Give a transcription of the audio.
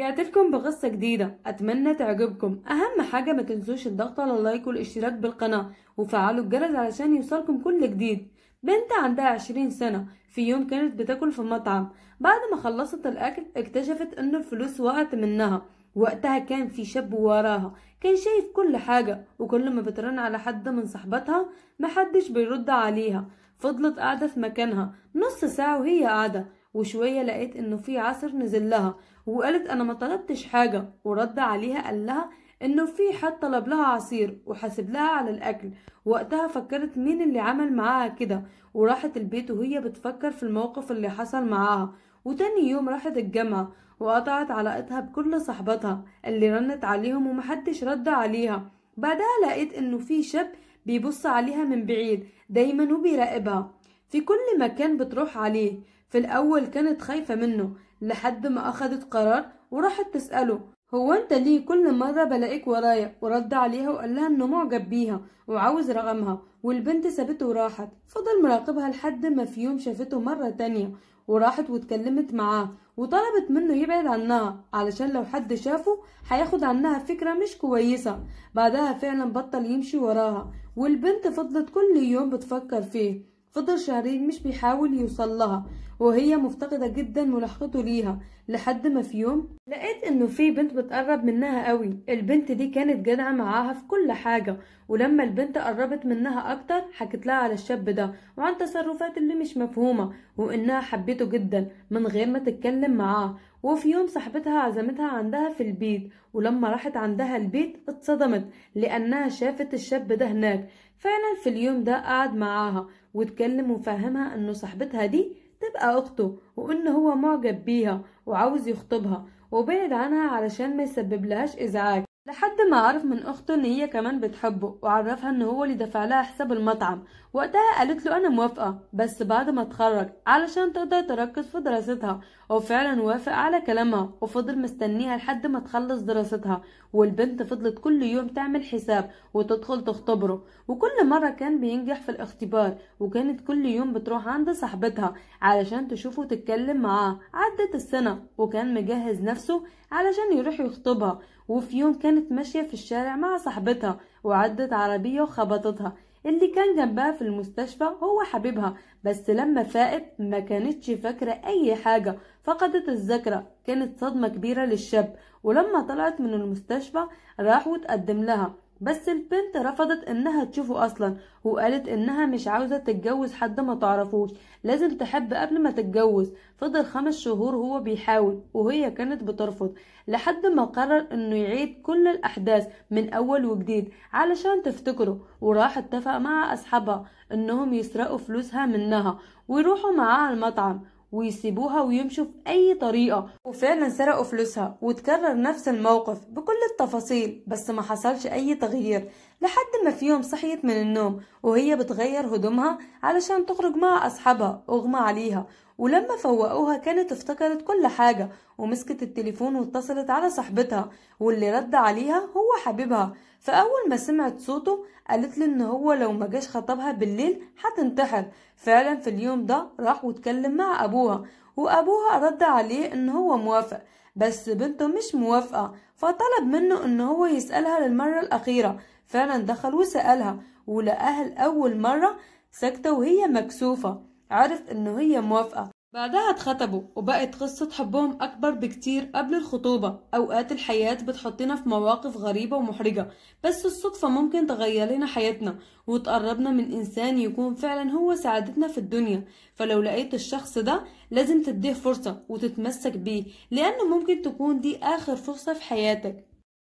رجعت لكم بقصة جديدة أتمنى تعجبكم أهم حاجة ما تنسوش الضغط على اللايك والاشتراك بالقناة وفعلوا الجرس علشان يوصلكم كل جديد بنت عندها عشرين سنة في يوم كانت بتاكل في مطعم بعد ما خلصت الأكل اكتشفت إن الفلوس وقعت منها وقتها كان في شاب وراها كان شايف كل حاجة وكل ما بترن على حد من صحبتها محدش بيرد عليها فضلت قاعدة في مكانها نص ساعة وهي قاعدة وشوية لقيت انه في عصر نزل لها وقالت انا ما طلبتش حاجة ورد عليها قال لها انه في حد طلب لها عصير وحاسب لها على الاكل وقتها فكرت مين اللي عمل معاها كده وراحت البيت وهي بتفكر في الموقف اللي حصل معاها وتاني يوم راحت الجامعة وقطعت علاقتها بكل صحباتها اللي رنت عليهم ومحدش رد عليها بعدها لقيت انه في شاب بيبص عليها من بعيد دايما وبيراقبها في كل مكان بتروح عليه في الأول كانت خايفة منه لحد ما أخدت قرار وراحت تسأله هو أنت ليه كل مرة بلاقيك ورايا ورد عليها وقال لها إنه معجب بيها وعاوز رقمها والبنت سابته وراحت فضل مراقبها لحد ما في يوم شافته مرة تانية وراحت واتكلمت معاه وطلبت منه يبعد عنها علشان لو حد شافه هياخد عنها فكرة مش كويسة بعدها فعلا بطل يمشي وراها والبنت فضلت كل يوم بتفكر فيه فضل شهرين مش بيحاول يوصل لها وهي مفتقدة جدا ملاحقته ليها لحد ما في يوم لقيت انه في بنت بتقرب منها قوي البنت دي كانت جدعة معاها في كل حاجة ولما البنت قربت منها اكتر حكت لها على الشاب ده وعن تصرفات اللي مش مفهومة وانها حبيته جدا من غير ما تتكلم معاه وفي يوم صاحبتها عزمتها عندها في البيت ولما راحت عندها البيت اتصدمت لانها شافت الشاب ده هناك فعلا في اليوم ده قعد معاها وتكلم وفهمها انه صاحبتها دي تبقى اخته وان هو معجب بيها وعاوز يخطبها وبعد عنها علشان ما يسبب لهاش ازعاج لحد ما عرف من أخته إن هي كمان بتحبه وعرفها إن هو اللي دفع لها حساب المطعم وقتها قالت له أنا موافقة بس بعد ما اتخرج علشان تقدر تركز في دراستها وفعلا وافق على كلامها وفضل مستنيها لحد ما تخلص دراستها والبنت فضلت كل يوم تعمل حساب وتدخل تختبره وكل مرة كان بينجح في الاختبار وكانت كل يوم بتروح عند صاحبتها علشان تشوفه وتتكلم معاه عدت السنة وكان مجهز نفسه علشان يروح يخطبها وفي يوم كانت ماشية في الشارع مع صاحبتها وعدت عربية وخبطتها اللي كان جنبها في المستشفى هو حبيبها بس لما فاقت ما كانتش فاكرة أي حاجة فقدت الذاكرة كانت صدمة كبيرة للشاب ولما طلعت من المستشفى راح وتقدم لها بس البنت رفضت انها تشوفه اصلا وقالت انها مش عاوزه تتجوز حد ما تعرفوش لازم تحب قبل ما تتجوز فضل خمس شهور هو بيحاول وهي كانت بترفض لحد ما قرر انه يعيد كل الاحداث من اول وجديد علشان تفتكره وراح اتفق مع اصحابها انهم يسرقوا فلوسها منها ويروحوا معاها المطعم ويسيبوها ويمشوا في اي طريقه وفعلا سرقوا فلوسها وتكرر نفس الموقف بكل التفاصيل بس ما حصلش اي تغيير لحد ما في يوم صحيت من النوم وهي بتغير هدومها علشان تخرج مع اصحابها اغمى عليها ولما فوقوها كانت افتكرت كل حاجة ومسكت التليفون واتصلت على صاحبتها واللي رد عليها هو حبيبها فأول ما سمعت صوته قالت له إن هو لو ما جاش خطبها بالليل هتنتحر فعلا في اليوم ده راح واتكلم مع أبوها وأبوها رد عليه إن هو موافق بس بنته مش موافقة فطلب منه إن هو يسألها للمرة الأخيرة فعلا دخل وسألها ولقاها لأول مرة ساكتة وهي مكسوفة عرف إنه هي موافقة بعدها اتخطبوا وبقت قصة حبهم أكبر بكتير قبل الخطوبة أوقات الحياة بتحطنا في مواقف غريبة ومحرجة بس الصدفة ممكن تغير لنا حياتنا وتقربنا من إنسان يكون فعلا هو سعادتنا في الدنيا فلو لقيت الشخص ده لازم تديه فرصة وتتمسك بيه لأنه ممكن تكون دي آخر فرصة في حياتك